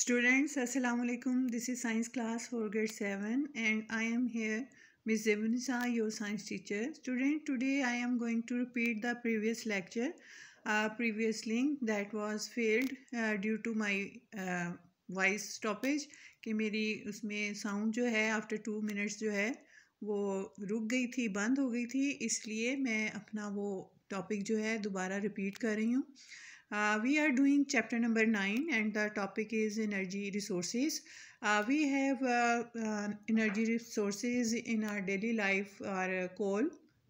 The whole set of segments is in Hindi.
Students, Assalamu alaikum. This is science class for grade 7 and I am here Ms. Zebunisa, your science teacher. Student, today I am going to repeat the previous lecture, uh, previous link that was failed uh, due to my uh, voice stoppage कि मेरी उसमें sound जो है after two minutes जो है वो रुक गई थी बंद हो गई थी इसलिए मैं अपना वो टॉपिक जो है दोबारा रिपीट कर रही हूँ Uh, we are doing chapter number 9 and the topic is energy resources. Uh, we have uh, uh energy resources in our daily life are coal,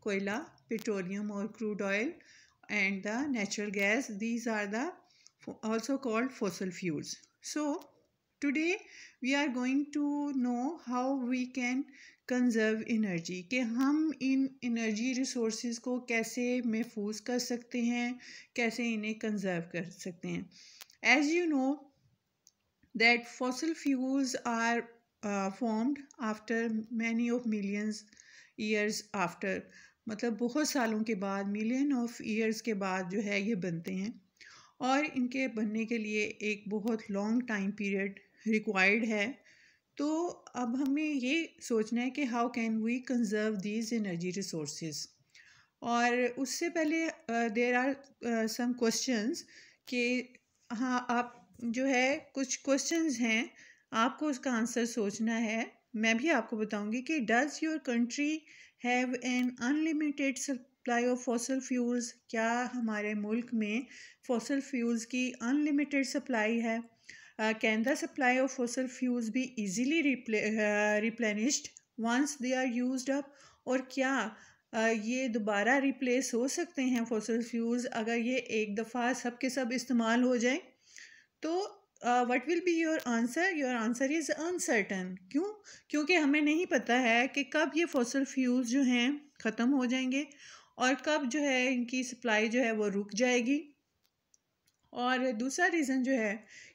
coila, petroleum or crude oil and the natural gas. These are the also called fossil fuels. So today we are going to know how we can conserve energy कि हम इन इनर्जी रिसोर्स को कैसे महफूज कर सकते हैं कैसे इन्हें कंज़र्व कर सकते हैं as you know that fossil fuels are formed after many of millions years after मतलब बहुत सालों के बाद मिलियन ऑफ ईयर्स के बाद जो है ये बनते हैं और इनके बनने के लिए एक बहुत लॉन्ग टाइम पीरियड रिक्वायर्ड है तो अब हमें ये सोचना है कि how can we conserve these energy resource और उससे पहले देर आर सम क्वेश्चंस कि हाँ आप जो है कुछ क्वेश्चंस हैं आपको उसका आंसर सोचना है मैं भी आपको बताऊंगी कि does your country have an unlimited supply of fossil fuels क्या हमारे मुल्क में फॉसल फ्यूल्स की अनलिमिटेड सप्लाई है can the supply of fossil fuels भी easily replenished once they are use up और क्या uh, ये दोबारा रिप्लेस हो सकते हैं फोसल फ्यूज़ अगर ये एक दफ़ा सब के सब इस्तेमाल हो जाए तो what will be your answer your answer is uncertain क्यों क्योंकि हमें नहीं पता है कि कब ये फोसल फ्यूज जो हैं ख़त्म हो जाएंगे और कब जो है इनकी सप्लाई जो है वो रुक जाएगी और दूसरा रीज़न जो है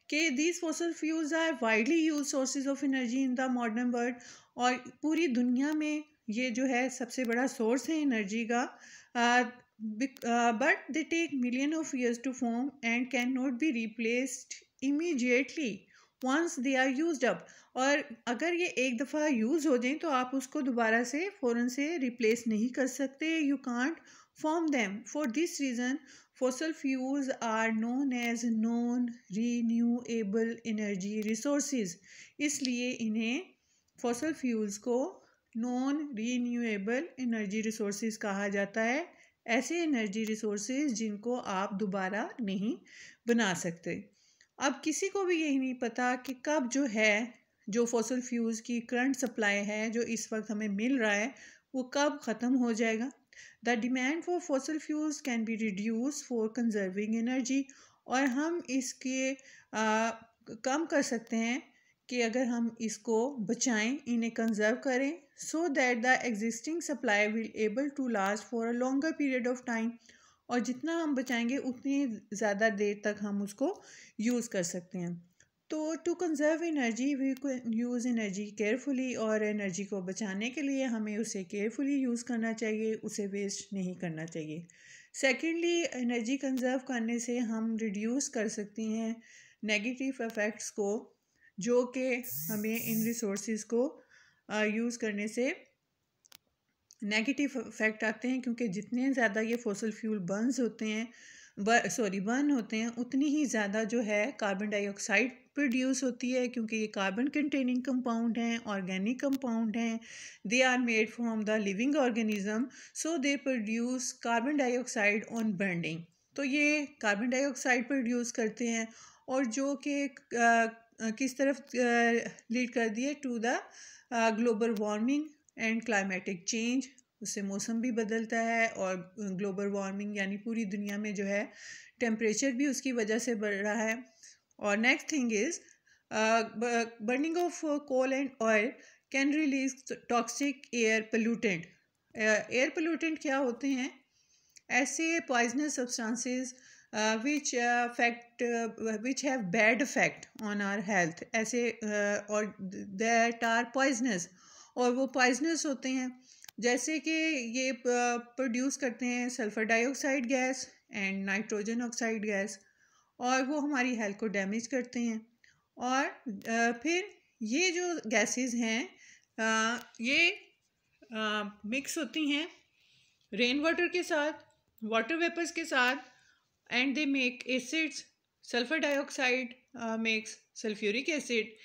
कि these fossil fuels are widely use sources of energy in the modern world और पूरी दुनिया में ये जो है सबसे बड़ा सोर्स है एनर्जी का but they take million of years to form and can not be replaced immediately once they are use up और अगर ये एक दफ़ा यूज़ हो जाए तो आप उसको दोबारा से फ़ौरन से रिप्लेस नहीं कर सकते you can't form them for this reason Fossil fuels are known as non-renewable energy resources. इसलिए इन्हें fossil fuels को नॉन रीन्यूएबल एनर्जी रिसोर्स कहा जाता है ऐसे एनर्जी रिसोर्स जिनको आप दोबारा नहीं बना सकते अब किसी को भी यही नहीं पता कि कब जो है जो फोसल फ्यूज़ की करंट सप्लाई है जो इस वक्त हमें मिल रहा है वो कब ख़त्म हो जाएगा the demand for fossil fuels can be reduce for conserving energy और हम इसके आ, कम कर सकते हैं कि अगर हम इसको बचाएं इन्हें कंजर्व करें so that the existing supply will able to last for a longer period of time और जितना हम बचाएंगे उतनी ज़्यादा देर तक हम उसको यूज़ कर सकते हैं तो to conserve energy we use energy carefully और एनर्जी को बचाने के लिए हमें उसे केयरफुली यूज़ करना चाहिए उसे वेस्ट नहीं करना चाहिए सेकेंडली एनर्जी कंजर्व करने से हम रिड्यूस कर सकती हैं नेगेटिव इफ़ेक्ट्स को जो कि हमें इन रिसोर्स को यूज़ करने से नेगेटिव इफ़ेक्ट आते हैं क्योंकि जितने ज़्यादा ये फोसल फ्यूल बर्नस होते हैं सॉरी बर्न होते हैं उतनी ही ज़्यादा जो है कार्बन डाइऑक्साइड प्रोड्यूस होती है क्योंकि ये कार्बन कंटेनिंग कंपाउंड हैं ऑर्गेनिक कंपाउंड हैं they are made from the living organism so they produce carbon dioxide on burning तो ये कार्बन डाइऑक्साइड प्रोड्यूस करते हैं और जो कि किस तरफ लीड कर दिए to the global warming and climatic change उससे मौसम भी बदलता है और ग्लोबल वार्मिंग यानी पूरी दुनिया में जो है टेम्परेचर भी उसकी वजह से बढ़ रहा है और next thing is burning of coal and oil can release toxic air pollutant air pollutant क्या होते हैं ऐसे poisonous substances which affect which have bad effect on our health ऐसे uh, और दैट आर पॉइजनस और वो पॉइजनस होते हैं जैसे कि ये प्रोड्यूस करते हैं sulphur dioxide gas and nitrogen oxide gas और वो हमारी हेल्थ को डैमेज करते हैं और फिर ये जो गैसेस हैं ये मिक्स होती हैं रेन वाटर के साथ वाटर वेपर्स के साथ and they make acids sulphur dioxide makes sulphuric acid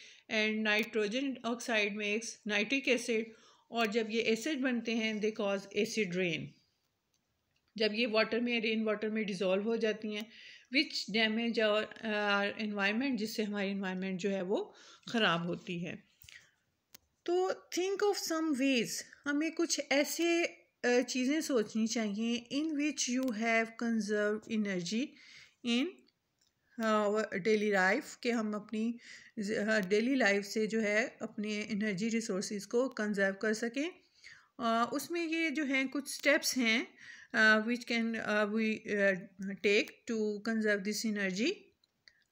and nitrogen oxide makes nitric acid और जब ये एसिड बनते हैं दे कॉज एसिड रेन जब ये वाटर में रेन वाटर में डिज़ोल्व हो जाती हैं विच डैमेज और इन्वायरमेंट जिससे हमारी इन्वायरमेंट जो है वो ख़राब होती है तो थिंक ऑफ सम वेज हमें कुछ ऐसे चीज़ें सोचनी चाहिए in which you have conserve energy in daily हाँ, लाइफ के हम अपनी डेली लाइफ हाँ, से जो है अपने एनर्जी रिसोर्स को कंजर्व कर सकें उसमें ये जो हैं कुछ स्टेप्स हैं which can we take to conserve this energy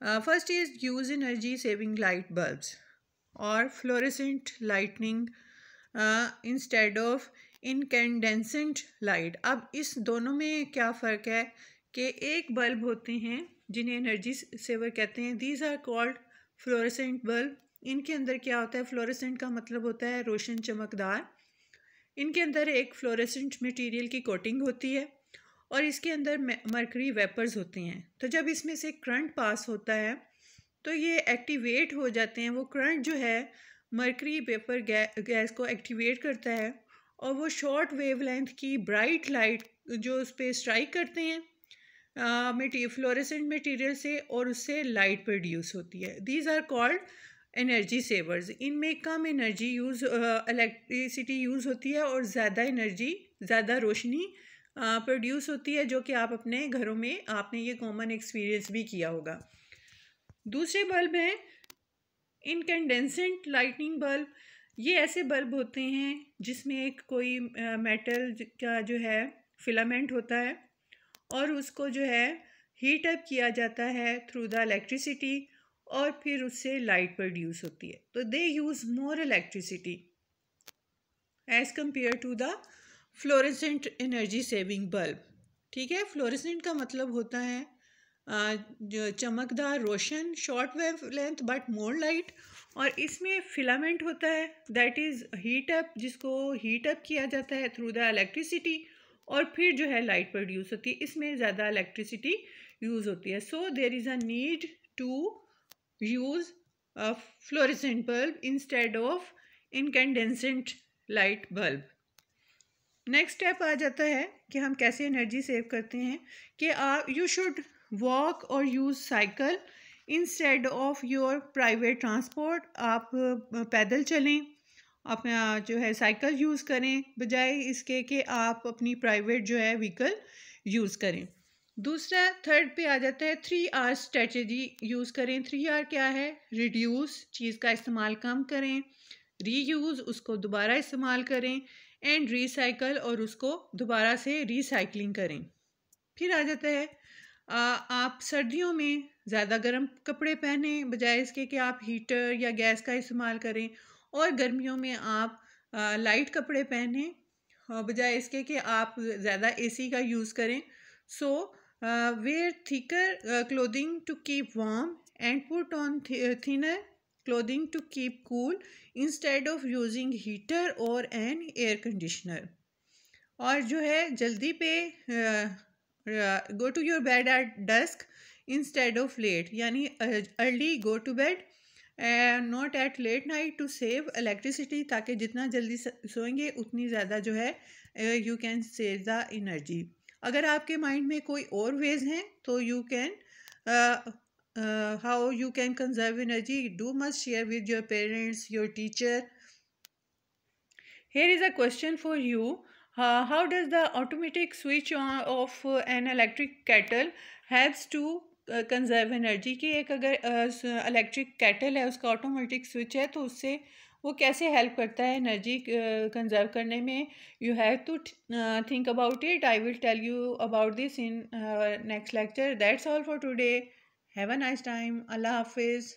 first is use energy saving light bulbs और fluorescent lightning instead of incandescent light अब इस दोनों में क्या फ़र्क है के एक बल्ब होते हैं जिन्हें एनर्जी सेवर कहते हैं these are called fluorescent bulb इनके अंदर क्या होता है फ्लोरेसेंट का मतलब होता है रोशन चमकदार इनके अंदर एक फ्लोरेसेंट मटेरियल की कोटिंग होती है और इसके अंदर मरकरी वेपर्स होते हैं तो जब इसमें से करंट पास होता है तो ये एक्टिवेट हो जाते हैं वो करंट जो है मरकरी वेपर गै, गैस को एक्टिवेट करता है और वो शॉर्ट वेवलेंथ की ब्राइट लाइट जो उस पर स्ट्राइक करते हैं फ्लोरेसेंट मटीरियल से और उससे लाइट प्रोड्यूस होती है these are called energy savers इनमें कम एनर्जी यूज़ इलेक्ट्रिसिटी यूज़ होती है और ज़्यादा एनर्जी ज़्यादा रोशनी प्रोड्यूस uh, होती है जो कि आप अपने घरों में आपने ये कॉमन एक्सपीरियंस भी किया होगा दूसरे बल्ब हैं इनकेंडेंसेंट लाइटनिंग बल्ब ये ऐसे बल्ब होते हैं जिसमें एक कोई मेटल uh, का जो है फिलामेंट होता है और उसको जो है हीट अप किया जाता है थ्रू द इलेक्ट्रिसिटी और फिर उससे लाइट प्रोड्यूस होती है तो they use more electricity as compare to the fluorescent energy saving bulb ठीक है फ्लोरेसेंट का मतलब होता है जो चमकदार रोशन short wavelength but more light और इसमें फिलामेंट होता है दैट इज़ हीट अप जिसको हीट अप किया जाता है थ्रू द इलेक्ट्रिसिटी और फिर जो है लाइट प्रोड्यूस होती है इसमें ज़्यादा इलेक्ट्रिसिटी यूज़ होती है so there is a need to use fluorescent bulb instead of incandescent light bulb next step आ जाता है कि हम कैसे एनर्जी सेव करते हैं कि आप यू शुड वॉक और use cycle instead of your private transport आप पैदल चलें आप जो है साइकिल यूज़ करें बजाय इसके कि आप अपनी प्राइवेट जो है व्हीकल यूज़ करें दूसरा थर्ड पे आ जाता है थ्री आर स्ट्रेटजी यूज़ करें थ्री आर क्या है रिड्यूस चीज़ का इस्तेमाल कम करें रीयूज़ उसको दोबारा इस्तेमाल करें एंड रिसाइकल और उसको दोबारा से रिसाइकलिंग करें फिर आ जाता है आ, आप सर्दियों में ज़्यादा गर्म कपड़े पहने बजाय इसके कि आप हीटर या गैस का इस्तेमाल करें और गर्मियों में आप आ, लाइट कपड़े पहने बजाय इसके कि आप ज़्यादा एसी का यूज़ करें so wear thicker clothing to keep warm and put on thinner clothing to keep cool instead of using heater और एन एयर कंडीशनर और जो है जल्दी पे go to your bed at dusk instead of late यानी early go to bed not at late night to save electricity ताकि जितना जल्दी सोएंगे उतनी ज़्यादा जो है you can save the energy अगर आपके माइंड में कोई और वेज हैं तो you can how you can conserve energy do much share with your parents your teacher here is a question for you how does the automatic switch off an electric kettle helps to conserve energy की एक अगर इलेक्ट्रिक कैटल है उसका ऑटोमेटिक स्विच है तो उससे वो कैसे हेल्प करता है एनर्जी कंजर्व करने में you have to think about it I will tell you about this in next lecture that's all for today have a nice time अल्लाह हाफिज़